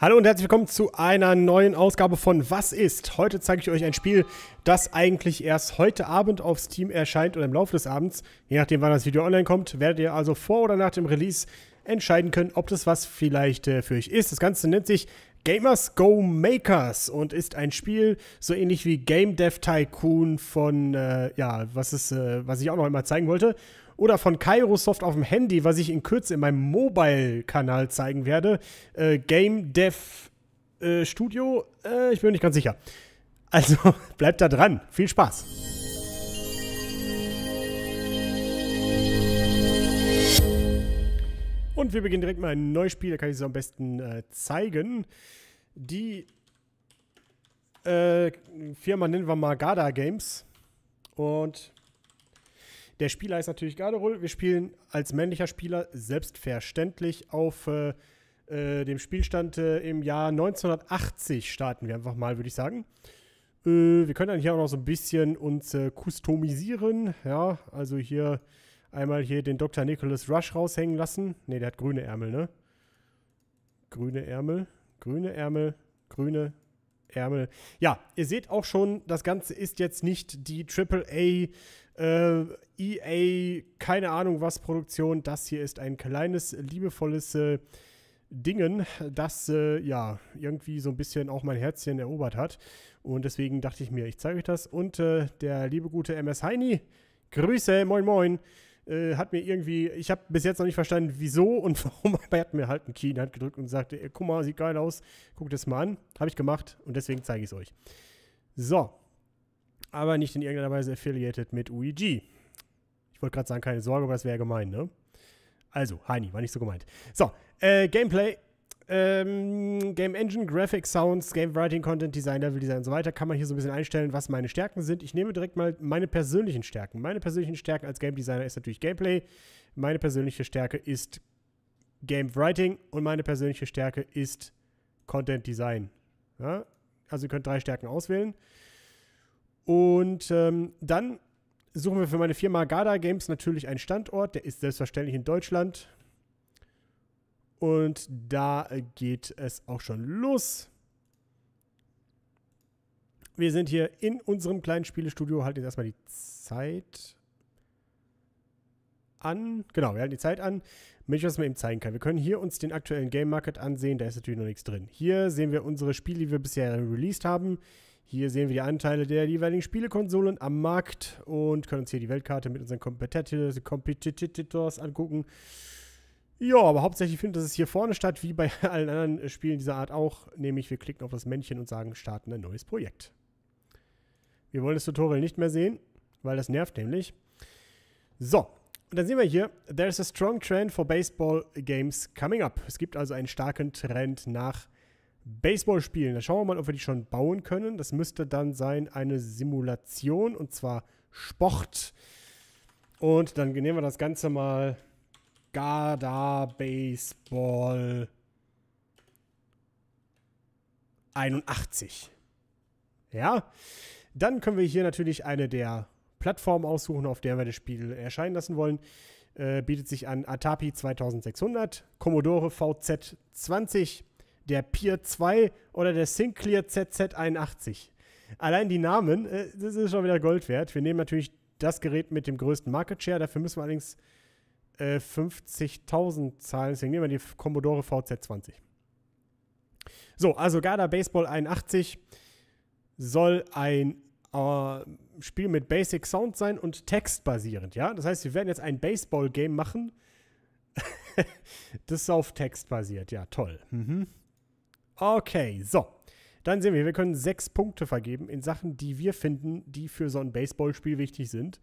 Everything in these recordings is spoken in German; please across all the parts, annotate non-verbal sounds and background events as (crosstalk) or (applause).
Hallo und herzlich willkommen zu einer neuen Ausgabe von Was ist? Heute zeige ich euch ein Spiel, das eigentlich erst heute Abend auf Steam erscheint oder im Laufe des Abends. Je nachdem, wann das Video online kommt, werdet ihr also vor oder nach dem Release entscheiden können, ob das was vielleicht äh, für euch ist. Das Ganze nennt sich Gamers Go Makers und ist ein Spiel so ähnlich wie Game Dev Tycoon von, äh, ja, was, ist, äh, was ich auch noch einmal zeigen wollte oder von Kairosoft auf dem Handy, was ich in Kürze in meinem Mobile-Kanal zeigen werde. Äh, Game Dev äh, Studio, äh, ich bin mir nicht ganz sicher. Also (laughs) bleibt da dran. Viel Spaß. Und wir beginnen direkt mal ein neues Spiel, da kann ich es am besten äh, zeigen. Die äh, Firma nennen wir mal Gada Games. Und der Spieler ist natürlich Garderoll. Wir spielen als männlicher Spieler selbstverständlich auf äh, äh, dem Spielstand äh, im Jahr 1980 starten wir einfach mal, würde ich sagen. Äh, wir können dann hier auch noch so ein bisschen uns äh, customisieren. Ja, also hier einmal hier den Dr. Nicholas Rush raushängen lassen. Ne, der hat grüne Ärmel, ne? Grüne Ärmel, grüne Ärmel, grüne Ärmel. Ja, ihr seht auch schon, das Ganze ist jetzt nicht die AAA äh, EA, keine Ahnung was Produktion. Das hier ist ein kleines, liebevolles äh, Dingen, das äh, ja irgendwie so ein bisschen auch mein Herzchen erobert hat. Und deswegen dachte ich mir, ich zeige euch das. Und äh, der liebe gute MS Heini, Grüße, moin moin, äh, hat mir irgendwie, ich habe bis jetzt noch nicht verstanden, wieso und (laughs) warum, aber er hat mir halt einen Key in die Hand gedrückt und sagte, guck mal, sieht geil aus, guckt das mal an. Habe ich gemacht und deswegen zeige ich es euch. So, aber nicht in irgendeiner Weise affiliated mit UEG. Ich wollte gerade sagen, keine Sorge, aber das wäre gemein, ne? Also, Heini, war nicht so gemeint. So, äh, Gameplay. Ähm, Game Engine, Graphics, Sounds, Game Writing, Content Design, Level Design und so weiter, kann man hier so ein bisschen einstellen, was meine Stärken sind. Ich nehme direkt mal meine persönlichen Stärken. Meine persönlichen Stärken als Game Designer ist natürlich Gameplay. Meine persönliche Stärke ist Game Writing und meine persönliche Stärke ist Content Design. Ja? Also ihr könnt drei Stärken auswählen. Und ähm, dann suchen wir für meine Firma Gada Games natürlich einen Standort. Der ist selbstverständlich in Deutschland. Und da geht es auch schon los. Wir sind hier in unserem kleinen Spielestudio. Halten jetzt erstmal die Zeit an. Genau, wir halten die Zeit an, damit ich was mal eben zeigen kann. Wir können hier uns den aktuellen Game Market ansehen. Da ist natürlich noch nichts drin. Hier sehen wir unsere Spiele, die wir bisher released haben. Hier sehen wir die Anteile der jeweiligen Spielekonsolen am Markt und können uns hier die Weltkarte mit unseren Competitors angucken. Ja, aber hauptsächlich findet das hier vorne statt, wie bei (laughs) allen anderen Spielen dieser Art auch. Nämlich wir klicken auf das Männchen und sagen, starten ein neues Projekt. Wir wollen das Tutorial nicht mehr sehen, weil das nervt nämlich. So, und dann sehen wir hier, there's a strong trend for baseball games coming up. Es gibt also einen starken Trend nach Baseball. Baseball spielen. Da schauen wir mal, ob wir die schon bauen können. Das müsste dann sein eine Simulation und zwar Sport. Und dann nehmen wir das Ganze mal Garda Baseball 81. Ja, dann können wir hier natürlich eine der Plattformen aussuchen, auf der wir das Spiel erscheinen lassen wollen. Äh, bietet sich an Atapi 2600, Commodore VZ 20, der Pier 2 oder der Sinclair ZZ81. Allein die Namen, äh, das ist schon wieder Gold wert. Wir nehmen natürlich das Gerät mit dem größten Market Share. Dafür müssen wir allerdings äh, 50.000 zahlen. Deswegen nehmen wir die Commodore VZ20. So, also Garda Baseball 81 soll ein äh, Spiel mit Basic Sound sein und textbasierend. ja? Das heißt, wir werden jetzt ein Baseball-Game machen, (laughs) das auf Text basiert. Ja, toll. Mhm. Okay, so. Dann sehen wir, wir können sechs Punkte vergeben in Sachen, die wir finden, die für so ein Baseballspiel wichtig sind.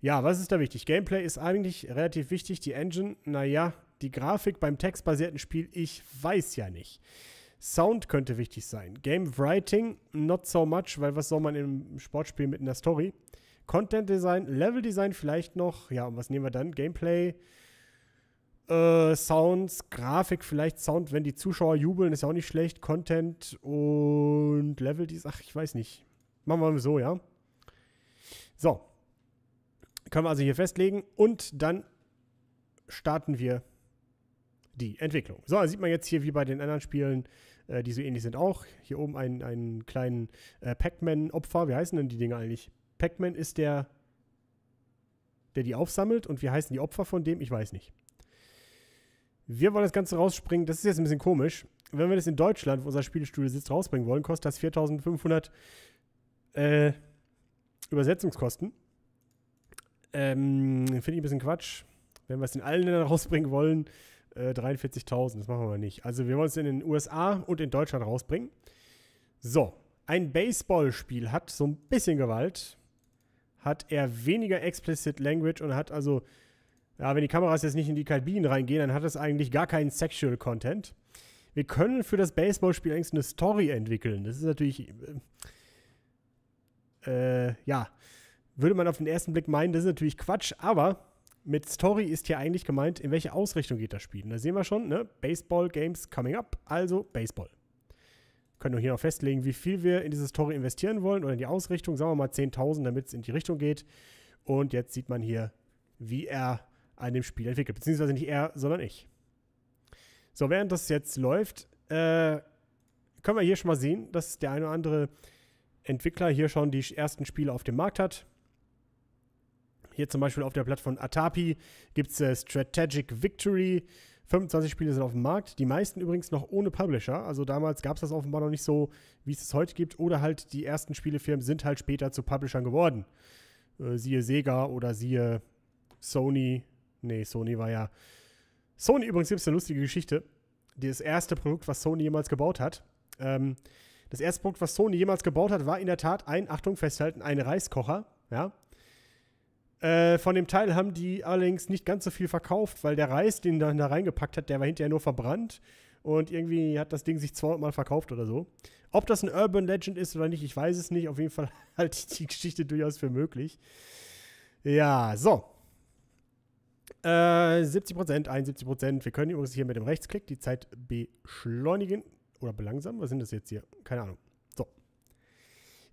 Ja, was ist da wichtig? Gameplay ist eigentlich relativ wichtig. Die Engine, naja, die Grafik beim textbasierten Spiel, ich weiß ja nicht. Sound könnte wichtig sein. Game Writing, not so much, weil was soll man im Sportspiel mit einer Story? Content Design, Level Design vielleicht noch. Ja, und was nehmen wir dann? Gameplay, äh, Sounds, Grafik, vielleicht Sound, wenn die Zuschauer jubeln, ist ja auch nicht schlecht. Content und Level, die ach, ich weiß nicht. Machen wir so, ja. So. Können wir also hier festlegen und dann starten wir die Entwicklung. So, da sieht man jetzt hier wie bei den anderen Spielen, äh, die so ähnlich sind auch. Hier oben einen, einen kleinen äh, Pac-Man-Opfer. Wie heißen denn die Dinge eigentlich? Pac-Man ist der, der die aufsammelt und wie heißen die Opfer von dem? Ich weiß nicht. Wir wollen das Ganze rausspringen. Das ist jetzt ein bisschen komisch. Wenn wir das in Deutschland, wo unser Spielstudio sitzt, rausbringen wollen, kostet das 4500 äh, Übersetzungskosten. Ähm, Finde ich ein bisschen Quatsch. Wenn wir es in allen Ländern (laughs) rausbringen wollen, äh, 43.000. Das machen wir aber nicht. Also wir wollen es in den USA und in Deutschland rausbringen. So, ein Baseballspiel hat so ein bisschen Gewalt, hat eher weniger explicit Language und hat also ja, wenn die Kameras jetzt nicht in die Kabinen reingehen, dann hat das eigentlich gar keinen Sexual Content. Wir können für das Baseballspiel eigentlich eine Story entwickeln. Das ist natürlich. Äh, äh, ja. Würde man auf den ersten Blick meinen, das ist natürlich Quatsch, aber mit Story ist hier eigentlich gemeint, in welche Ausrichtung geht das Spiel. Und da sehen wir schon, ne? Baseball Games coming up, also Baseball. können wir hier noch festlegen, wie viel wir in diese Story investieren wollen oder in die Ausrichtung. Sagen wir mal 10.000, damit es in die Richtung geht. Und jetzt sieht man hier, wie er an dem Spiel entwickelt. Beziehungsweise nicht er, sondern ich. So, während das jetzt läuft, äh, können wir hier schon mal sehen, dass der eine oder andere Entwickler hier schon die ersten Spiele auf dem Markt hat. Hier zum Beispiel auf der Plattform Atapi gibt es äh, Strategic Victory. 25 Spiele sind auf dem Markt, die meisten übrigens noch ohne Publisher. Also damals gab es das offenbar noch nicht so, wie es es heute gibt. Oder halt die ersten Spielefirmen sind halt später zu Publishern geworden. Äh, siehe Sega oder siehe Sony, Nee, Sony war ja. Sony übrigens gibt es eine lustige Geschichte. Das erste Produkt, was Sony jemals gebaut hat. Ähm, das erste Produkt, was Sony jemals gebaut hat, war in der Tat ein, Achtung, festhalten, ein Reiskocher. Ja. Äh, von dem Teil haben die allerdings nicht ganz so viel verkauft, weil der Reis, den er da reingepackt hat, der war hinterher nur verbrannt. Und irgendwie hat das Ding sich 200 Mal verkauft oder so. Ob das ein Urban Legend ist oder nicht, ich weiß es nicht. Auf jeden Fall (laughs) halte ich die Geschichte durchaus für möglich. Ja, so. 70 äh, Prozent, 71 Prozent. Wir können übrigens hier mit dem Rechtsklick die Zeit beschleunigen oder belangsamen. Was sind das jetzt hier? Keine Ahnung. So.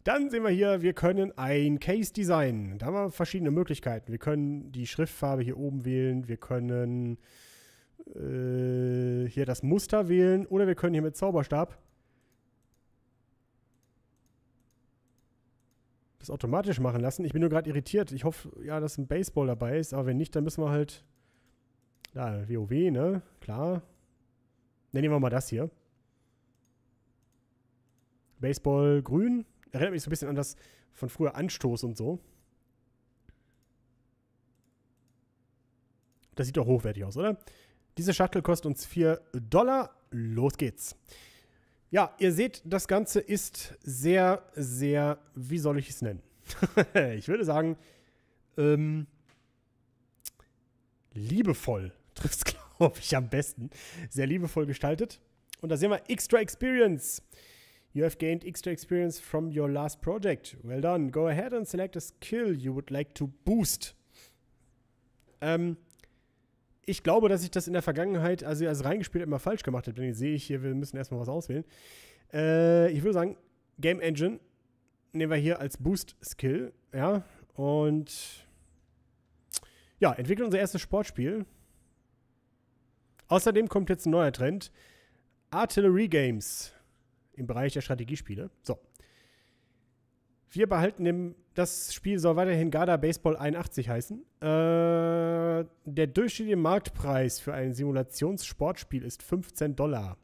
Dann sehen wir hier, wir können ein Case designen. Da haben wir verschiedene Möglichkeiten. Wir können die Schriftfarbe hier oben wählen. Wir können äh, hier das Muster wählen. Oder wir können hier mit Zauberstab das automatisch machen lassen. Ich bin nur gerade irritiert. Ich hoffe, ja, dass ein Baseball dabei ist, aber wenn nicht, dann müssen wir halt. Da, WoW, ne? Klar. Dann nehmen wir mal das hier. Baseball grün. Erinnert mich so ein bisschen an das von früher Anstoß und so. Das sieht doch hochwertig aus, oder? Diese Schachtel kostet uns 4 Dollar. Los geht's. Ja, ihr seht, das Ganze ist sehr, sehr, wie soll ich es nennen? (laughs) ich würde sagen, ähm, liebevoll (laughs) trifft es, glaube ich, am besten. Sehr liebevoll gestaltet. Und da sehen wir Extra Experience. You have gained extra experience from your last project. Well done. Go ahead and select a skill you would like to boost. Ähm, ich glaube, dass ich das in der Vergangenheit, also als reingespielt, immer falsch gemacht habe. Denn jetzt sehe ich hier, wir müssen erstmal was auswählen. Äh, ich würde sagen, Game Engine nehmen wir hier als Boost-Skill. Ja, und ja, entwickeln unser erstes Sportspiel. Außerdem kommt jetzt ein neuer Trend. Artillery Games im Bereich der Strategiespiele. So, wir behalten im, das Spiel soll weiterhin Garda Baseball 81 heißen. Äh, der durchschnittliche Marktpreis für ein Simulationssportspiel ist 15 Dollar.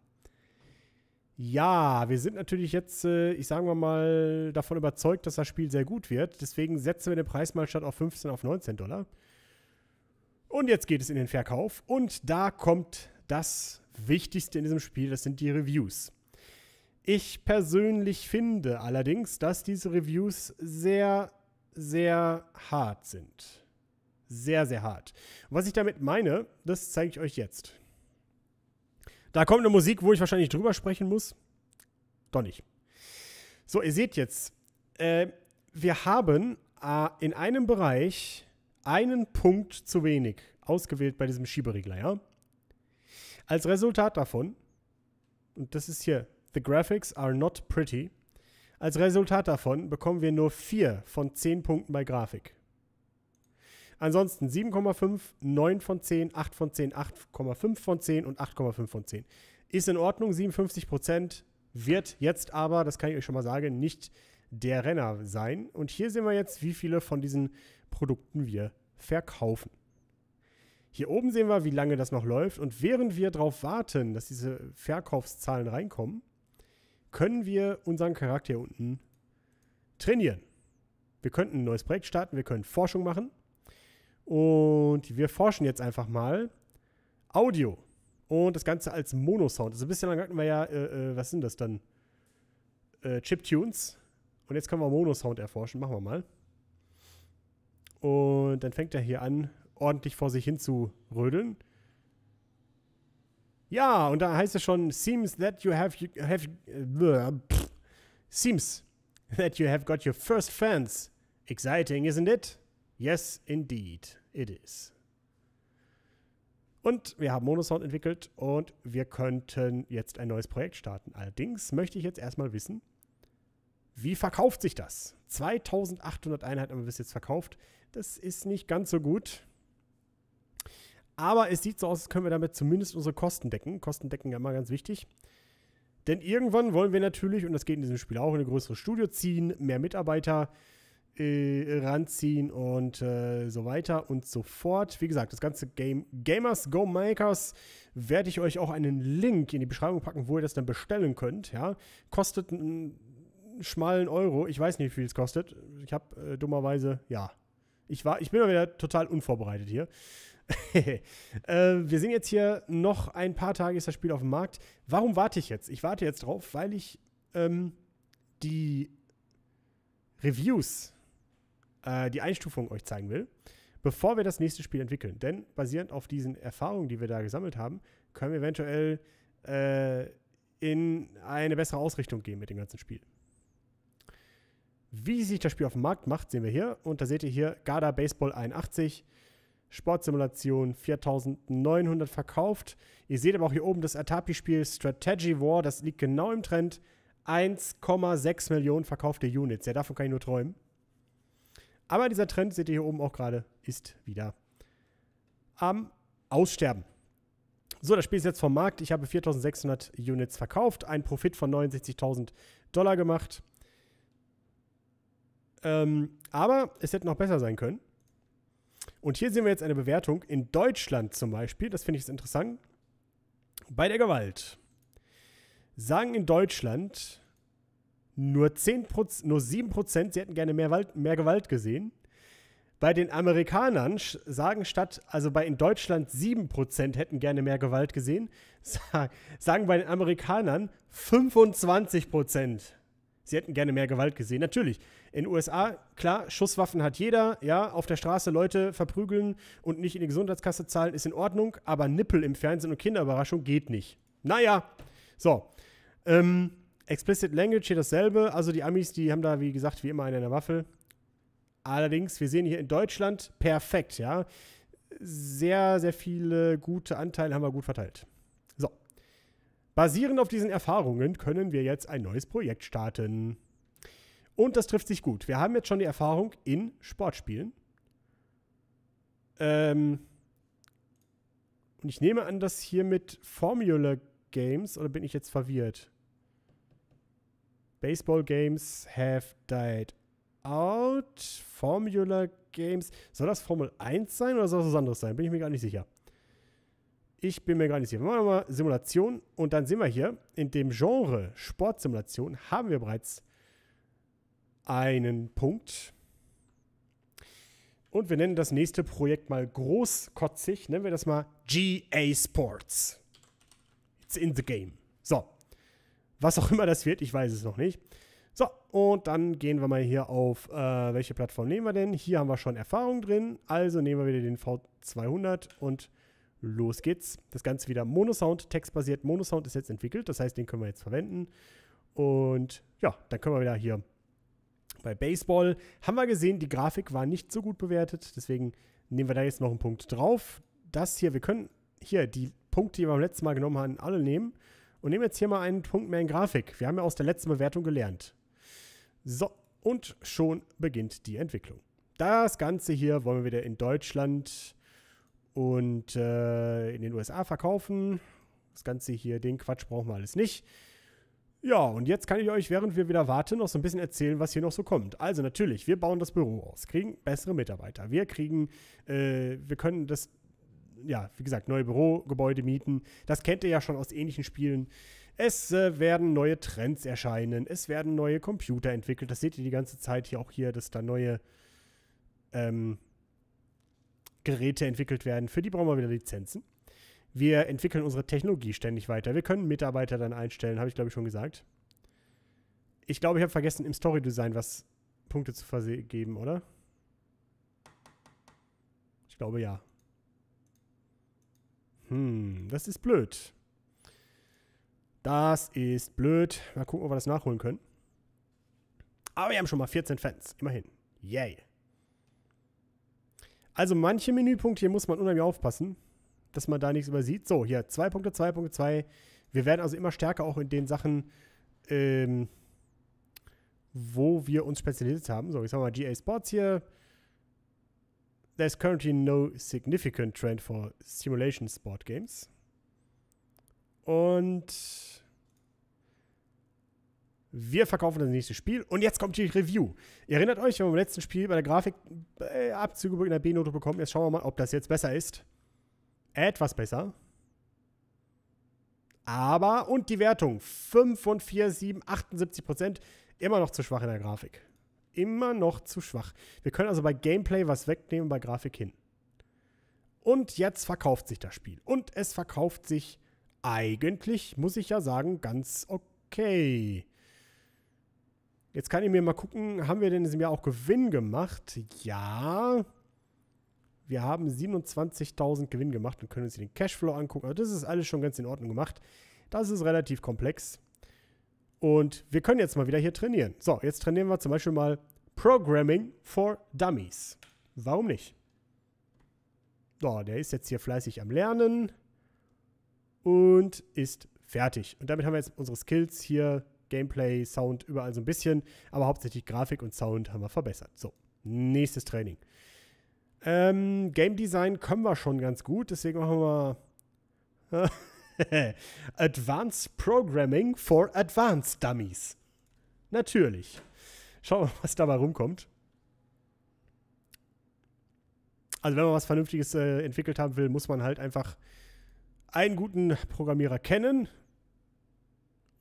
Ja, wir sind natürlich jetzt, äh, ich sagen wir mal, davon überzeugt, dass das Spiel sehr gut wird. Deswegen setzen wir den Preis mal statt auf 15 auf 19 Dollar. Und jetzt geht es in den Verkauf. Und da kommt das Wichtigste in diesem Spiel, das sind die Reviews. Ich persönlich finde allerdings, dass diese Reviews sehr, sehr hart sind. Sehr, sehr hart. was ich damit meine, das zeige ich euch jetzt. Da kommt eine Musik, wo ich wahrscheinlich drüber sprechen muss. Doch nicht. So, ihr seht jetzt, äh, wir haben äh, in einem Bereich einen Punkt zu wenig ausgewählt bei diesem Schieberegler, ja? Als Resultat davon, und das ist hier The graphics are not pretty. Als Resultat davon bekommen wir nur 4 von 10 Punkten bei Grafik. Ansonsten 7,5, 9 von 10, 8 von 10, 8,5 von 10 und 8,5 von 10. Ist in Ordnung, 57 Wird jetzt aber, das kann ich euch schon mal sagen, nicht der Renner sein. Und hier sehen wir jetzt, wie viele von diesen Produkten wir verkaufen. Hier oben sehen wir, wie lange das noch läuft. Und während wir darauf warten, dass diese Verkaufszahlen reinkommen, können wir unseren Charakter hier unten trainieren. Wir könnten ein neues Projekt starten, wir können Forschung machen. Und wir forschen jetzt einfach mal Audio. Und das Ganze als Mono-Sound. Also ein bisschen lang hatten wir ja, äh, äh, was sind das dann? Äh, Chiptunes. Und jetzt können wir Mono-Sound erforschen. Machen wir mal. Und dann fängt er hier an, ordentlich vor sich hin zu rödeln. Ja, und da heißt es schon, seems that you have, have uh, pff, seems that you have got your first fans. Exciting, isn't it? Yes, indeed, it is. Und wir haben Monosound entwickelt und wir könnten jetzt ein neues Projekt starten. Allerdings möchte ich jetzt erstmal wissen, wie verkauft sich das? 2800 Einheiten haben wir bis jetzt verkauft. Das ist nicht ganz so gut. Aber es sieht so aus, als können wir damit zumindest unsere Kosten decken. Kosten decken ja immer ganz wichtig. Denn irgendwann wollen wir natürlich, und das geht in diesem Spiel auch, in ein größeres Studio ziehen, mehr Mitarbeiter äh, ranziehen und äh, so weiter und so fort. Wie gesagt, das ganze Game Gamers Go Makers werde ich euch auch einen Link in die Beschreibung packen, wo ihr das dann bestellen könnt. Ja? Kostet einen schmalen Euro. Ich weiß nicht, wie viel es kostet. Ich habe äh, dummerweise, ja. Ich, war, ich bin mal wieder total unvorbereitet hier. (laughs) Äh, wir sind jetzt hier noch ein paar Tage ist das Spiel auf dem Markt. Warum warte ich jetzt? Ich warte jetzt drauf, weil ich ähm, die Reviews, äh, die Einstufung euch zeigen will, bevor wir das nächste Spiel entwickeln. Denn basierend auf diesen Erfahrungen, die wir da gesammelt haben, können wir eventuell äh, in eine bessere Ausrichtung gehen mit dem ganzen Spiel. Wie sich das Spiel auf dem Markt macht, sehen wir hier. Und da seht ihr hier Garda Baseball 81. Sportsimulation 4900 verkauft. Ihr seht aber auch hier oben das Atapi-Spiel Strategy War, das liegt genau im Trend. 1,6 Millionen verkaufte Units. Ja, davon kann ich nur träumen. Aber dieser Trend, seht ihr hier oben auch gerade, ist wieder am Aussterben. So, das Spiel ist jetzt vom Markt. Ich habe 4600 Units verkauft, einen Profit von 69.000 Dollar gemacht. Ähm, aber es hätte noch besser sein können. Und hier sehen wir jetzt eine Bewertung in Deutschland zum Beispiel. Das finde ich interessant. Bei der Gewalt sagen in Deutschland nur, 10%, nur 7%, sie hätten gerne mehr, Wald, mehr Gewalt gesehen. Bei den Amerikanern sagen statt, also bei in Deutschland 7% hätten gerne mehr Gewalt gesehen, (laughs) sagen bei den Amerikanern 25%. Sie hätten gerne mehr Gewalt gesehen. Natürlich. In den USA, klar, Schusswaffen hat jeder, ja, auf der Straße Leute verprügeln und nicht in die Gesundheitskasse zahlen, ist in Ordnung, aber Nippel im Fernsehen und Kinderüberraschung geht nicht. Naja. So. Ähm, Explicit Language hier dasselbe. Also die Amis, die haben da, wie gesagt, wie immer eine in der Waffel. Allerdings, wir sehen hier in Deutschland perfekt, ja. Sehr, sehr viele gute Anteile haben wir gut verteilt. Basierend auf diesen Erfahrungen können wir jetzt ein neues Projekt starten. Und das trifft sich gut. Wir haben jetzt schon die Erfahrung in Sportspielen. Ähm Und ich nehme an, dass hier mit Formula Games, oder bin ich jetzt verwirrt? Baseball Games have died out. Formula Games. Soll das Formel 1 sein oder soll das was anderes sein? Bin ich mir gar nicht sicher. Ich bin mir gar nicht sicher. Wir machen mal Simulation und dann sehen wir hier, in dem Genre Sportsimulation haben wir bereits einen Punkt. Und wir nennen das nächste Projekt mal großkotzig. Nennen wir das mal GA Sports. It's in the game. So. Was auch immer das wird, ich weiß es noch nicht. So, und dann gehen wir mal hier auf, äh, welche Plattform nehmen wir denn? Hier haben wir schon Erfahrung drin. Also nehmen wir wieder den V200 und los geht's. Das Ganze wieder Monosound, textbasiert. Monosound ist jetzt entwickelt, das heißt, den können wir jetzt verwenden. Und ja, dann können wir wieder hier bei Baseball. Haben wir gesehen, die Grafik war nicht so gut bewertet, deswegen nehmen wir da jetzt noch einen Punkt drauf. Das hier, wir können hier die Punkte, die wir beim letzten Mal genommen haben, alle nehmen. Und nehmen jetzt hier mal einen Punkt mehr in Grafik. Wir haben ja aus der letzten Bewertung gelernt. So, und schon beginnt die Entwicklung. Das Ganze hier wollen wir wieder in Deutschland und äh, in den USA verkaufen. Das Ganze hier, den Quatsch brauchen wir alles nicht. Ja, und jetzt kann ich euch, während wir wieder warten, noch so ein bisschen erzählen, was hier noch so kommt. Also natürlich, wir bauen das Büro aus, kriegen bessere Mitarbeiter. Wir kriegen, äh, wir können das, ja, wie gesagt, neue Bürogebäude mieten. Das kennt ihr ja schon aus ähnlichen Spielen. Es äh, werden neue Trends erscheinen. Es werden neue Computer entwickelt. Das seht ihr die ganze Zeit hier auch hier, dass da neue ähm, Geräte entwickelt werden. Für die brauchen wir wieder Lizenzen. Wir entwickeln unsere Technologie ständig weiter. Wir können Mitarbeiter dann einstellen, habe ich glaube ich schon gesagt. Ich glaube, ich habe vergessen, im Story Design was Punkte zu vergeben, oder? Ich glaube ja. Hm, das ist blöd. Das ist blöd. Mal gucken, ob wir das nachholen können. Aber wir haben schon mal 14 Fans. Immerhin. Yay. Also manche Menüpunkte hier muss man unheimlich aufpassen, dass man da nichts übersieht. So, hier, zwei Punkte, zwei Punkte, zwei. Wir werden also immer stärker auch in den Sachen, ähm, wo wir uns spezialisiert haben. So, ich sag mal GA Sports hier. There's currently no significant trend for simulation sport games. Und wir verkaufen das nächste Spiel und jetzt kommt die Review. Ihr erinnert euch, wir haben im letzten Spiel bei der Grafik äh, Abzüge in der B-Note bekommen. Jetzt schauen wir mal, ob das jetzt besser ist. Etwas besser. Aber, und die Wertung: 5 von 4, 7, 78 Prozent. Immer noch zu schwach in der Grafik. Immer noch zu schwach. Wir können also bei Gameplay was wegnehmen, bei Grafik hin. Und jetzt verkauft sich das Spiel. Und es verkauft sich eigentlich, muss ich ja sagen, ganz okay. Jetzt kann ich mir mal gucken, haben wir denn in diesem Jahr auch Gewinn gemacht? Ja. Wir haben 27.000 Gewinn gemacht und können uns den Cashflow angucken. Also das ist alles schon ganz in Ordnung gemacht. Das ist relativ komplex. Und wir können jetzt mal wieder hier trainieren. So, jetzt trainieren wir zum Beispiel mal Programming for Dummies. Warum nicht? So, der ist jetzt hier fleißig am Lernen und ist fertig. Und damit haben wir jetzt unsere Skills hier Gameplay, Sound, überall so ein bisschen, aber hauptsächlich Grafik und Sound haben wir verbessert. So, nächstes Training. Ähm, Game Design können wir schon ganz gut, deswegen machen wir (laughs) Advanced Programming for Advanced Dummies. Natürlich. Schauen wir mal, was dabei rumkommt. Also wenn man was Vernünftiges äh, entwickelt haben will, muss man halt einfach einen guten Programmierer kennen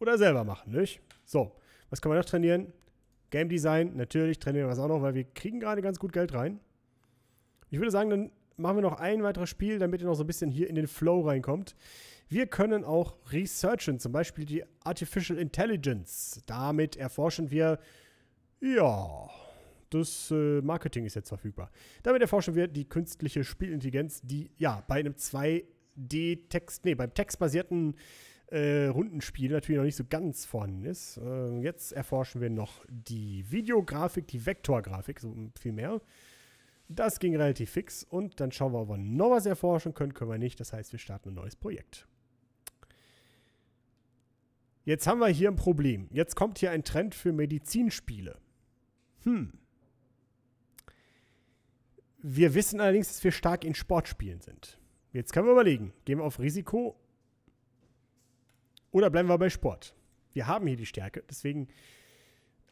oder selber machen, nicht? So, was kann man noch trainieren? Game Design, natürlich trainieren wir das auch noch, weil wir kriegen gerade ganz gut Geld rein. Ich würde sagen, dann machen wir noch ein weiteres Spiel, damit ihr noch so ein bisschen hier in den Flow reinkommt. Wir können auch researchen, zum Beispiel die Artificial Intelligence. Damit erforschen wir, ja, das äh, Marketing ist jetzt verfügbar. Damit erforschen wir die künstliche Spielintelligenz, die ja bei einem 2D-Text, nee, beim textbasierten äh, Rundenspiel natürlich noch nicht so ganz vorhanden ist. Äh, jetzt erforschen wir noch die Videografik, die Vektorgrafik, so viel mehr. Das ging relativ fix und dann schauen wir, ob wir noch was erforschen können, können wir nicht. Das heißt, wir starten ein neues Projekt. Jetzt haben wir hier ein Problem. Jetzt kommt hier ein Trend für Medizinspiele. Hm. Wir wissen allerdings, dass wir stark in Sportspielen sind. Jetzt können wir überlegen. Gehen wir auf Risiko oder bleiben wir bei Sport? Wir haben hier die Stärke, deswegen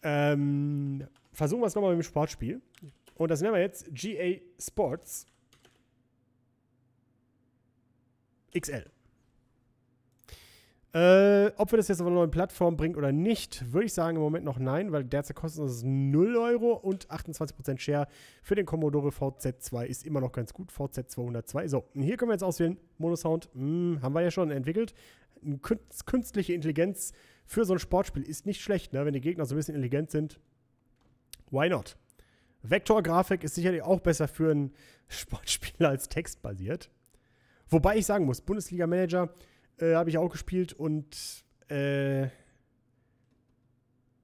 ähm, versuchen wir es nochmal mit dem Sportspiel. Und das nennen wir jetzt GA Sports XL. Äh, ob wir das jetzt auf einer neuen Plattform bringen oder nicht, würde ich sagen im Moment noch nein, weil derzeit kostet es 0 Euro und 28% Share für den Commodore VZ2 ist immer noch ganz gut. VZ202. So, und hier können wir jetzt auswählen. Monosound hm, haben wir ja schon entwickelt künstliche Intelligenz für so ein Sportspiel ist nicht schlecht, ne? wenn die Gegner so ein bisschen intelligent sind. Why not? Vektorgrafik ist sicherlich auch besser für ein (laughs) Sportspiel als textbasiert. Wobei ich sagen muss, Bundesliga Manager äh, habe ich auch gespielt und äh,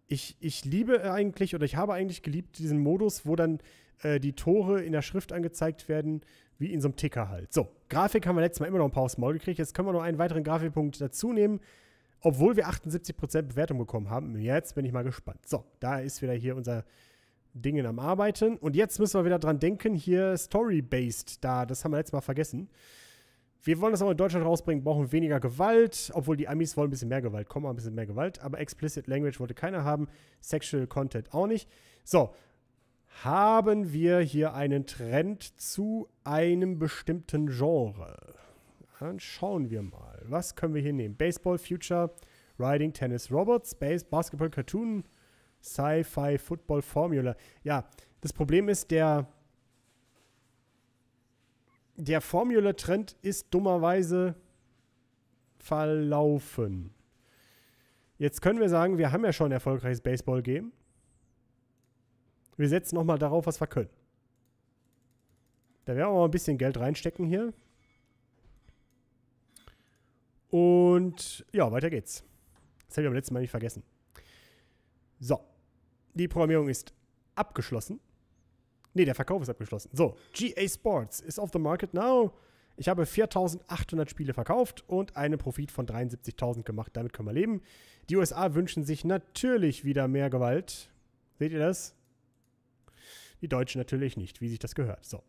ich, ich liebe eigentlich oder ich habe eigentlich geliebt diesen Modus, wo dann äh, die Tore in der Schrift angezeigt werden, wie in so einem Ticker halt. So, Grafik haben wir letztes Mal immer noch ein paar aufs Maul gekriegt. Jetzt können wir noch einen weiteren Grafikpunkt dazu nehmen, obwohl wir 78% Bewertung bekommen haben. Jetzt bin ich mal gespannt. So, da ist wieder hier unser Dingen am Arbeiten. Und jetzt müssen wir wieder dran denken, hier Story-Based da, das haben wir letztes Mal vergessen. Wir wollen das auch in Deutschland rausbringen, brauchen weniger Gewalt, obwohl die Amis wollen ein bisschen mehr Gewalt, kommen ein bisschen mehr Gewalt, aber Explicit Language wollte keiner haben, Sexual Content auch nicht. So, haben wir hier einen Trend zu einem bestimmten Genre. Dann schauen wir mal. Was können wir hier nehmen? Baseball, Future, Riding, Tennis, Robots, Base, Basketball, Cartoon, Sci-Fi, Football, Formula. Ja, das Problem ist, der, der Formula-Trend ist dummerweise verlaufen. Jetzt können wir sagen, wir haben ja schon ein erfolgreiches Baseball-Game. Wir setzen nochmal darauf, was wir können. Da werden wir mal ein bisschen Geld reinstecken hier. Und ja, weiter geht's. Das habe ich beim letzten Mal nicht vergessen. So. Die Programmierung ist abgeschlossen. Ne, der Verkauf ist abgeschlossen. So, GA Sports ist auf the market now. Ich habe 4800 Spiele verkauft und einen Profit von 73.000 gemacht. Damit können wir leben. Die USA wünschen sich natürlich wieder mehr Gewalt. Seht ihr das? Die Deutschen natürlich nicht, wie sich das gehört. So.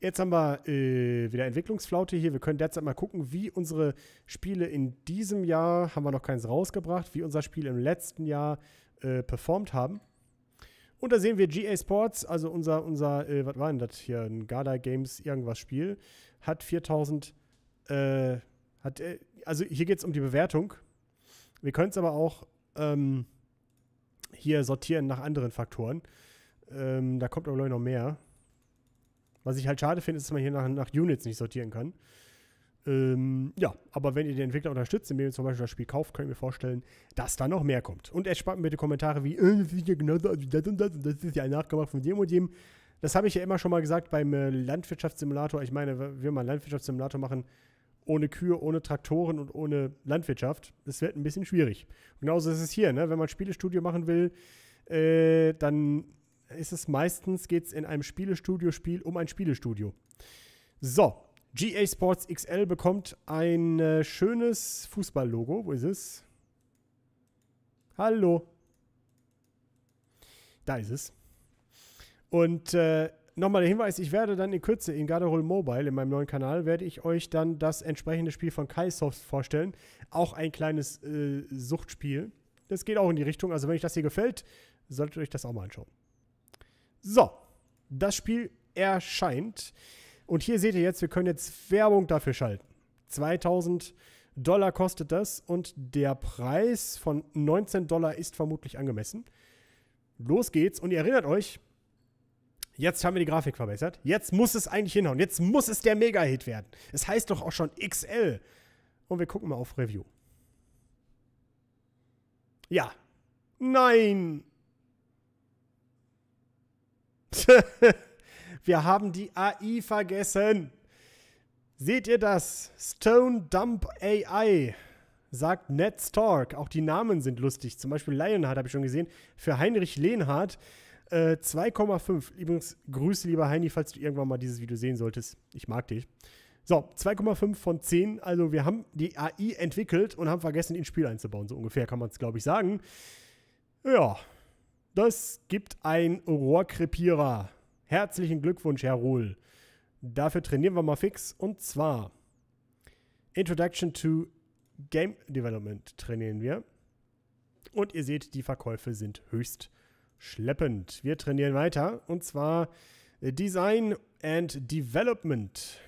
Jetzt haben wir äh, wieder Entwicklungsflaute hier. Wir können derzeit mal gucken, wie unsere Spiele in diesem Jahr, haben wir noch keins rausgebracht, wie unser Spiel im letzten Jahr äh, performt haben. Und da sehen wir GA Sports, also unser, unser äh, was war denn das hier, ein Gala Games irgendwas Spiel, hat 4000, äh, hat, äh, also hier geht es um die Bewertung. Wir können es aber auch, ähm, hier sortieren nach anderen Faktoren. Ähm, da kommt aber, glaube ich, noch mehr. Was ich halt schade finde, ist, dass man hier nach, nach Units nicht sortieren kann. Ähm, ja, aber wenn ihr den Entwickler unterstützt, indem ihr zum Beispiel das Spiel kauft, könnt ihr mir vorstellen, dass da noch mehr kommt. Und erspart mir bitte Kommentare wie, äh, das ist ja genauso, also das und das, und das ist ja nachgemacht von dem und dem. Das habe ich ja immer schon mal gesagt beim äh, Landwirtschaftssimulator. Ich meine, wenn wir mal einen Landwirtschaftssimulator machen, ohne Kühe, ohne Traktoren und ohne Landwirtschaft. das wird ein bisschen schwierig. genauso ist es hier, ne? wenn man ein Spielestudio machen will, äh, dann ist es meistens, geht es in einem Spielestudio-Spiel um ein Spielestudio. So, GA Sports XL bekommt ein äh, schönes Fußballlogo. Wo ist es? Hallo. Da ist es. Und äh, nochmal der Hinweis, ich werde dann in Kürze in Garderhol Mobile, in meinem neuen Kanal, werde ich euch dann das entsprechende Spiel von Kaisoft vorstellen. Auch ein kleines äh, Suchtspiel. Das geht auch in die Richtung. Also wenn euch das hier gefällt, solltet ihr euch das auch mal anschauen. So, das Spiel erscheint. Und hier seht ihr jetzt, wir können jetzt Werbung dafür schalten. 2000 Dollar kostet das und der Preis von 19 Dollar ist vermutlich angemessen. Los geht's und ihr erinnert euch, Jetzt haben wir die Grafik verbessert. Jetzt muss es eigentlich hinhauen. Jetzt muss es der Mega-Hit werden. Es heißt doch auch schon XL. Und wir gucken mal auf Review. Ja. Nein. (laughs) wir haben die AI vergessen. Seht ihr das? Stone Dump AI sagt Ned Stark. Auch die Namen sind lustig. Zum Beispiel Lionheart habe ich schon gesehen. Für Heinrich Lehnhardt äh, 2,5. Übrigens, Grüße, lieber Heini, falls du irgendwann mal dieses Video sehen solltest. Ich mag dich. So, 2,5 von 10. Also, wir haben die AI entwickelt und haben vergessen, ins Spiel einzubauen. So ungefähr kann man es, glaube ich, sagen. Ja, das gibt ein Rohrkrepierer. Herzlichen Glückwunsch, Herr Rohl. Dafür trainieren wir mal fix. Und zwar Introduction to Game Development trainieren wir. Und ihr seht, die Verkäufe sind höchst schleppend. Wir trainieren weiter und zwar äh, Design and Development.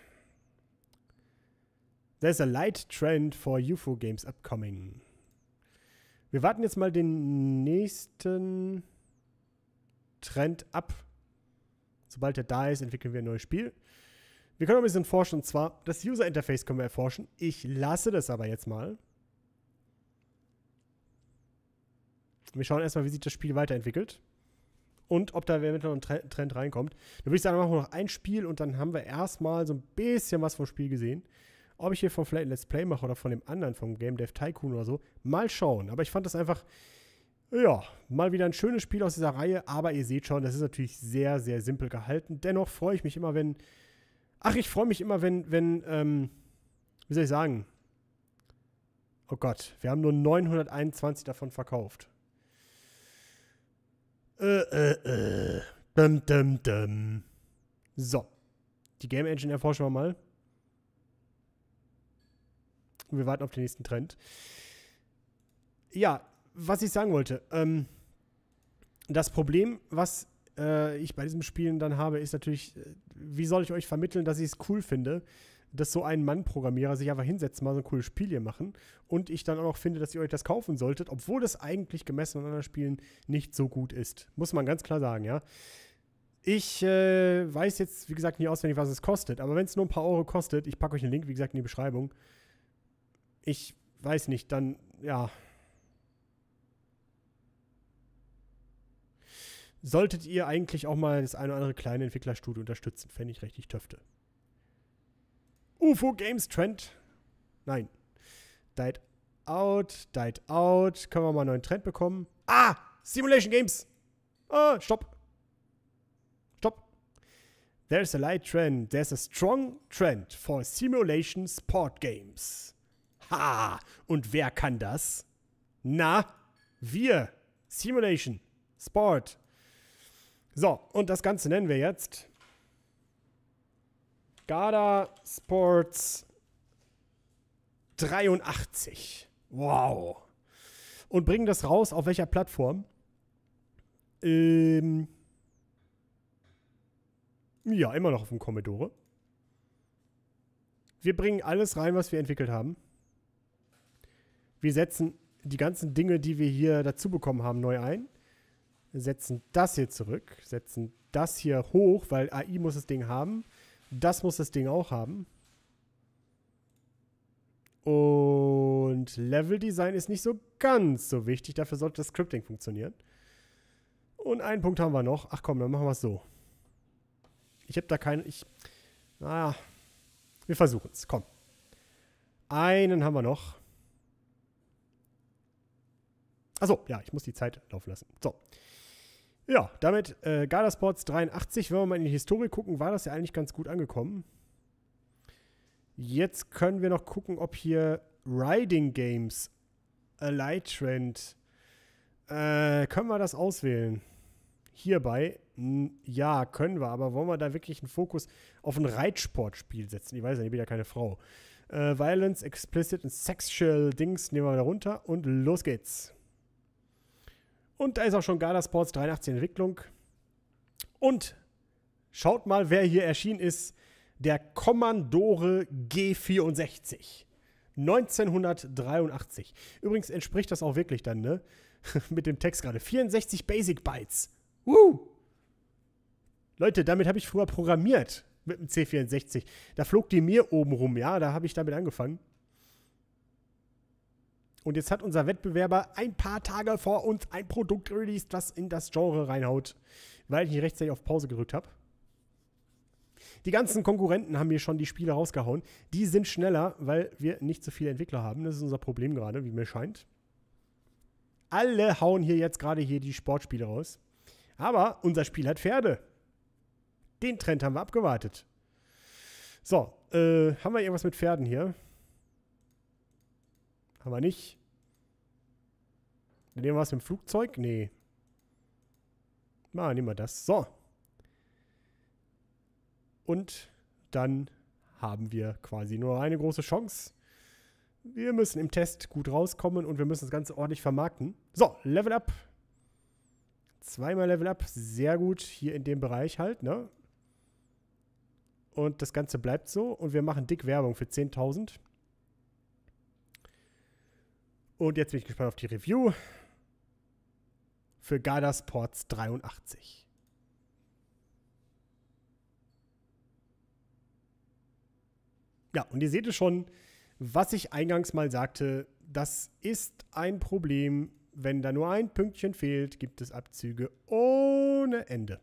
There's a light trend for UFO games upcoming. Wir warten jetzt mal den nächsten Trend ab. Sobald er da ist, entwickeln wir ein neues Spiel. Wir können ein bisschen forschen und zwar das User Interface können wir erforschen. Ich lasse das aber jetzt mal. Wir schauen erstmal, wie sich das Spiel weiterentwickelt und ob da eventuell noch ein Trend reinkommt. Dann würde ich sagen, machen wir noch ein Spiel und dann haben wir erstmal so ein bisschen was vom Spiel gesehen. Ob ich hier von vielleicht Let's Play mache oder von dem anderen, vom Game Dev Tycoon oder so, mal schauen. Aber ich fand das einfach, ja, mal wieder ein schönes Spiel aus dieser Reihe. Aber ihr seht schon, das ist natürlich sehr, sehr simpel gehalten. Dennoch freue ich mich immer, wenn. Ach, ich freue mich immer, wenn, wenn, ähm, wie soll ich sagen? Oh Gott, wir haben nur 921 davon verkauft. Äh, äh, äh. Dum, dum, dum. So. Die Game Engine erforschen wir mal. Und wir warten auf den nächsten Trend. Ja, was ich sagen wollte. Ähm, das Problem, was äh, ich bei diesem Spielen dann habe, ist natürlich, äh, wie soll ich euch vermitteln, dass ich es cool finde? dass so ein Mann-Programmierer sich einfach hinsetzt, mal so ein cooles Spiel hier machen und ich dann auch noch finde, dass ihr euch das kaufen solltet, obwohl das eigentlich gemessen an anderen Spielen nicht so gut ist. Muss man ganz klar sagen, ja. Ich äh, weiß jetzt, wie gesagt, nie auswendig, was es kostet, aber wenn es nur ein paar Euro kostet, ich packe euch einen Link, wie gesagt, in die Beschreibung. Ich weiß nicht, dann, ja. Solltet ihr eigentlich auch mal das eine oder andere kleine Entwicklerstudio unterstützen, fände ich richtig töfte. UFO Games Trend. Nein. Died out, died out. Können wir mal einen neuen Trend bekommen? Ah! Simulation Games! Ah, stopp. Stopp. There's a light trend. There's a strong trend for simulation sport games. Ha! Und wer kann das? Na, wir. Simulation. Sport. So, und das Ganze nennen wir jetzt Garda Sports 83. Wow. Und bringen das raus auf welcher Plattform? Ähm ja, immer noch auf dem Commodore. Wir bringen alles rein, was wir entwickelt haben. Wir setzen die ganzen Dinge, die wir hier dazu bekommen haben, neu ein. Setzen das hier zurück, setzen das hier hoch, weil AI muss das Ding haben. Das muss das Ding auch haben. Und Level-Design ist nicht so ganz so wichtig. Dafür sollte das Scripting funktionieren. Und einen Punkt haben wir noch. Ach komm, dann machen wir es so. Ich habe da keinen. Ich, naja, wir versuchen es. Komm. Einen haben wir noch. Achso, ja, ich muss die Zeit laufen lassen. So. Ja, damit äh, Gardasports 83, wenn wir mal in die Historie gucken, war das ja eigentlich ganz gut angekommen. Jetzt können wir noch gucken, ob hier Riding Games, A Light Trend, äh, können wir das auswählen? Hierbei, ja, können wir, aber wollen wir da wirklich einen Fokus auf ein Reitsportspiel setzen? Ich weiß ja, ich bin ja keine Frau. Äh, Violence, Explicit und Sexual Dings nehmen wir da runter und los geht's. Und da ist auch schon Gala Sports 83 Entwicklung. Und schaut mal, wer hier erschienen ist. Der Kommandore G64. 1983. Übrigens entspricht das auch wirklich dann, ne? (laughs) Mit dem Text gerade. 64 Basic Bytes. Woo! Leute, damit habe ich früher programmiert. Mit dem C64. Da flog die mir oben rum, ja? Da habe ich damit angefangen. Und jetzt hat unser Wettbewerber ein paar Tage vor uns ein Produkt released, was in das Genre reinhaut, weil ich rechtzeitig auf Pause gerückt habe. Die ganzen Konkurrenten haben mir schon die Spiele rausgehauen. Die sind schneller, weil wir nicht so viele Entwickler haben. Das ist unser Problem gerade, wie mir scheint. Alle hauen hier jetzt gerade hier die Sportspiele raus. Aber unser Spiel hat Pferde. Den Trend haben wir abgewartet. So, äh, haben wir irgendwas mit Pferden hier? Haben wir nicht. Dann Nehmen wir was im Flugzeug? Nee. Na, ah, nehmen wir das. So. Und dann haben wir quasi nur eine große Chance. Wir müssen im Test gut rauskommen und wir müssen das Ganze ordentlich vermarkten. So, Level Up. Zweimal Level Up. Sehr gut hier in dem Bereich halt, ne? Und das Ganze bleibt so. Und wir machen dick Werbung für 10.000. Und jetzt bin ich gespannt auf die Review für Gardas Ports 83. Ja, und ihr seht es schon, was ich eingangs mal sagte, das ist ein Problem. Wenn da nur ein Pünktchen fehlt, gibt es Abzüge ohne Ende.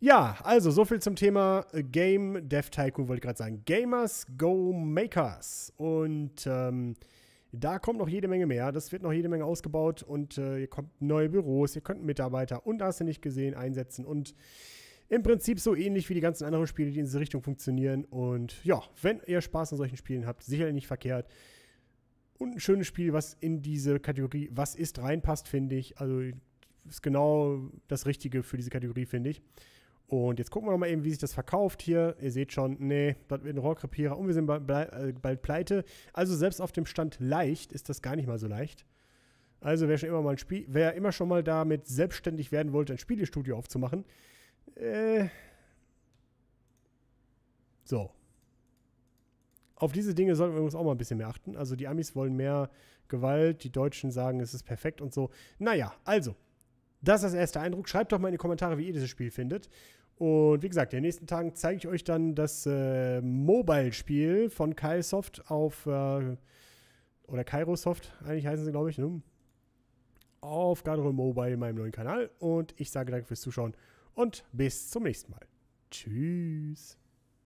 Ja, also so viel zum Thema Game Dev Tycoon, wollte ich gerade sagen. Gamers Go Makers. Und ähm, da kommt noch jede Menge mehr. Das wird noch jede Menge ausgebaut und äh, ihr kommt neue Büros, ihr könnt Mitarbeiter und hast du nicht gesehen einsetzen und im Prinzip so ähnlich wie die ganzen anderen Spiele, die in diese Richtung funktionieren. Und ja, wenn ihr Spaß an solchen Spielen habt, sicherlich nicht verkehrt. Und ein schönes Spiel, was in diese Kategorie Was ist reinpasst, finde ich. Also ist genau das Richtige für diese Kategorie, finde ich. Und jetzt gucken wir nochmal eben, wie sich das verkauft hier. Ihr seht schon, nee, das wird ein Rohrkrepierer und wir sind äh, bald, pleite. Also selbst auf dem Stand leicht ist das gar nicht mal so leicht. Also wer schon immer mal ein Spiel, wer immer schon mal damit selbstständig werden wollte, ein Spielestudio aufzumachen, äh, so. Auf diese Dinge sollten wir übrigens auch mal ein bisschen mehr achten. Also die Amis wollen mehr Gewalt, die Deutschen sagen, es ist perfekt und so. Naja, also, das ist das erste Eindruck. Schreibt doch mal in die Kommentare, wie ihr dieses Spiel findet. Und wie gesagt, in den nächsten Tagen zeige ich euch dann das äh, Mobile-Spiel von Kaisoft auf, äh, oder Kairosoft, eigentlich heißen sie, glaube ich, ne? auf Gadrol Mobile, meinem neuen Kanal. Und ich sage danke fürs Zuschauen und bis zum nächsten Mal. Tschüss.